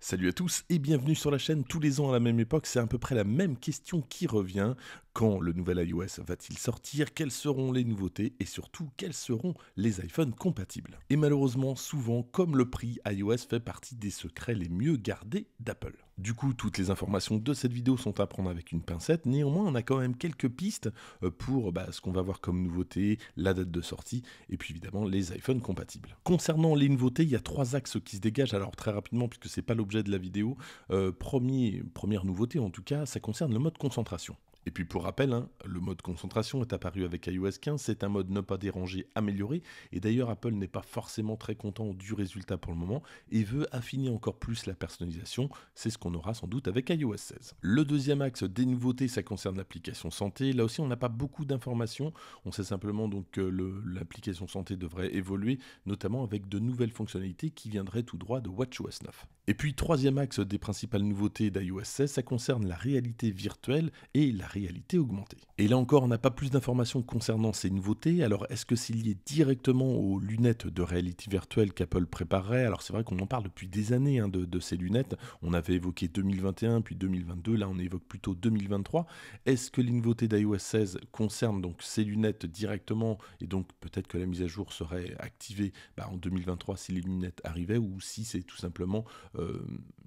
Salut à tous et bienvenue sur la chaîne. Tous les ans à la même époque, c'est à peu près la même question qui revient. Quand le nouvel iOS va-t-il sortir Quelles seront les nouveautés Et surtout, quels seront les iPhones compatibles Et malheureusement, souvent, comme le prix, iOS fait partie des secrets les mieux gardés d'Apple. Du coup, toutes les informations de cette vidéo sont à prendre avec une pincette. Néanmoins, on a quand même quelques pistes euh, pour bah, ce qu'on va voir comme nouveauté, la date de sortie et puis évidemment les iPhones compatibles. Concernant les nouveautés, il y a trois axes qui se dégagent. Alors très rapidement, puisque ce n'est pas l'objet de la vidéo, euh, première nouveauté en tout cas, ça concerne le mode concentration. Et puis pour rappel, hein, le mode concentration est apparu avec iOS 15, c'est un mode ne pas déranger amélioré, et d'ailleurs Apple n'est pas forcément très content du résultat pour le moment, et veut affiner encore plus la personnalisation, c'est ce qu'on aura sans doute avec iOS 16. Le deuxième axe des nouveautés, ça concerne l'application santé, là aussi on n'a pas beaucoup d'informations, on sait simplement donc que l'application santé devrait évoluer, notamment avec de nouvelles fonctionnalités qui viendraient tout droit de WatchOS 9. Et puis troisième axe des principales nouveautés d'iOS 16, ça concerne la réalité virtuelle et la réalité augmentée. Et là encore, on n'a pas plus d'informations concernant ces nouveautés, alors est-ce que c'est lié directement aux lunettes de réalité virtuelle qu'Apple préparerait Alors c'est vrai qu'on en parle depuis des années hein, de, ces lunettes, on avait évoqué 2021 puis 2022, là on évoque plutôt 2023. Est-ce que les nouveautés d'iOS 16 concernent donc ces lunettes directement et donc peut-être que la mise à jour serait activée bah, en 2023 si les lunettes arrivaient ou si c'est tout simplement euh,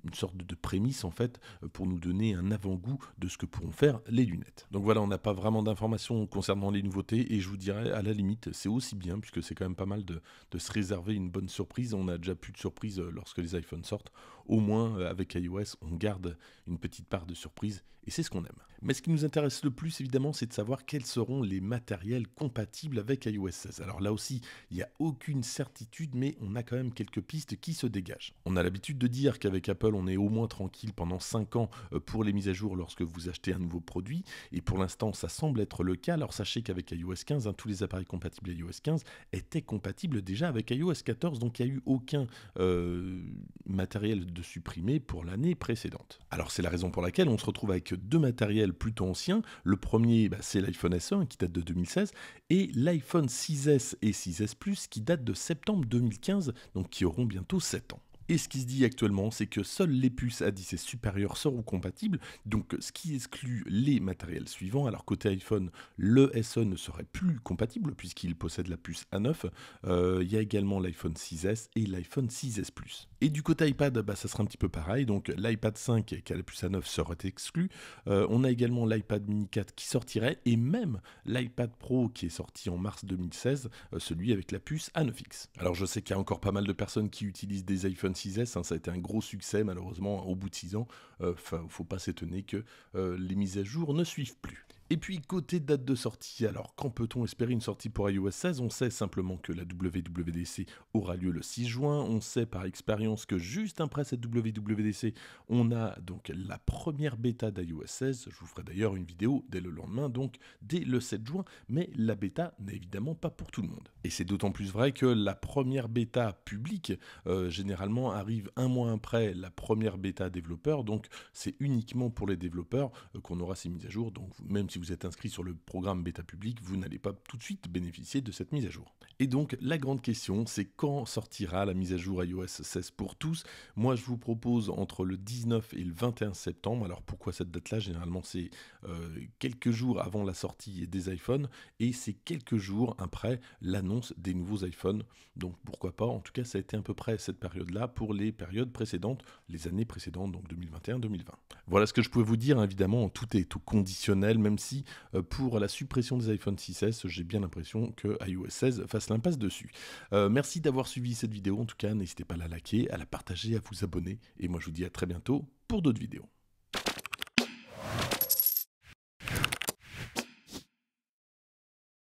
une sorte de prémisse en fait pour nous donner un avant-goût de ce que pourront faire les donc voilà, on n'a pas vraiment d'informations concernant les nouveautés et je vous dirais à la limite c'est aussi bien puisque c'est quand même pas mal de, se réserver une bonne surprise. On a déjà plus de surprises euh, lorsque les iPhones sortent. Au moins euh, avec iOS on garde une petite part de surprise et c'est ce qu'on aime. Mais ce qui nous intéresse le plus évidemment c'est de savoir quels seront les matériels compatibles avec iOS 16. Alors là aussi il n'y a aucune certitude mais on a quand même quelques pistes qui se dégagent. On a l'habitude de dire qu'avec Apple on est au moins tranquille pendant 5 ans euh, pour les mises à jour lorsque vous achetez un nouveau produit et pour l'instant ça semble être le cas. Alors sachez qu'avec iOS 15, hein, tous les appareils compatibles iOS 15 étaient compatibles déjà avec iOS 14, donc il n'y a eu aucun euh, matériel de supprimer pour l'année précédente. Alors c'est la raison pour laquelle on se retrouve avec deux matériels plutôt anciens. Le premier, bah, c'est l'iPhone SE qui date de 2016, et l'iPhone 6S et 6S Plus qui datent de septembre 2015, donc qui auront bientôt 7 ans. Et ce qui se dit actuellement, c'est que seules les puces A10 et supérieures seront compatibles, donc ce qui exclut les matériels suivants. Alors côté iPhone, le SE ne serait plus compatible puisqu'il possède la puce A9. Euh, il y a également l'iPhone 6S et l'iPhone 6S Plus. Et du côté iPad, bah, ça sera un petit peu pareil. Donc l'iPad 5 qui a la puce A9 serait exclu. Euh, on a également l'iPad mini 4 qui sortirait et même l'iPad Pro qui est sorti en mars 2016, euh, celui avec la puce A9X. Alors je sais qu'il y a encore pas mal de personnes qui utilisent des iPhone Hein, ça a été un gros succès malheureusement au bout de six ans. Euh, enfin, faut pas s'étonner que euh, les mises à jour ne suivent plus. Et puis côté date de sortie, alors quand peut-on espérer une sortie pour iOS 16 On sait simplement que la WWDC aura lieu le 6 juin, on sait par expérience que juste après cette WWDC, on a donc la première bêta d'iOS 16, je vous ferai d'ailleurs une vidéo dès le lendemain, donc dès le 7 juin, mais la bêta n'est évidemment pas pour tout le monde. Et c'est d'autant plus vrai que la première bêta publique, euh, généralement, arrive un mois après la première bêta développeur, donc c'est uniquement pour les développeurs euh, qu'on aura ces mises à jour, donc même si vous êtes inscrit sur le programme bêta public, vous n'allez pas tout de suite bénéficier de cette mise à jour. Et donc la grande question, c'est quand sortira la mise à jour iOS 16 pour tous Moi, je vous propose entre le 19 et le 21 septembre. Alors pourquoi cette date-là Généralement, c'est euh, quelques jours avant la sortie des iPhones et c'est quelques jours après l'annonce des nouveaux iPhones. Donc pourquoi pas En tout cas, ça a été à peu près cette période-là pour les périodes précédentes, les années précédentes, donc 2021-2020. Voilà ce que je pouvais vous dire. Hein, évidemment, tout est tout conditionnel, même si euh, pour la suppression des iPhone 6S. J'ai bien l'impression que iOS 16 fasse l'impasse dessus. Euh, merci d'avoir suivi cette vidéo. En tout cas, n'hésitez pas à la liker, à la partager, à vous abonner. Et moi, je vous dis à très bientôt pour d'autres vidéos.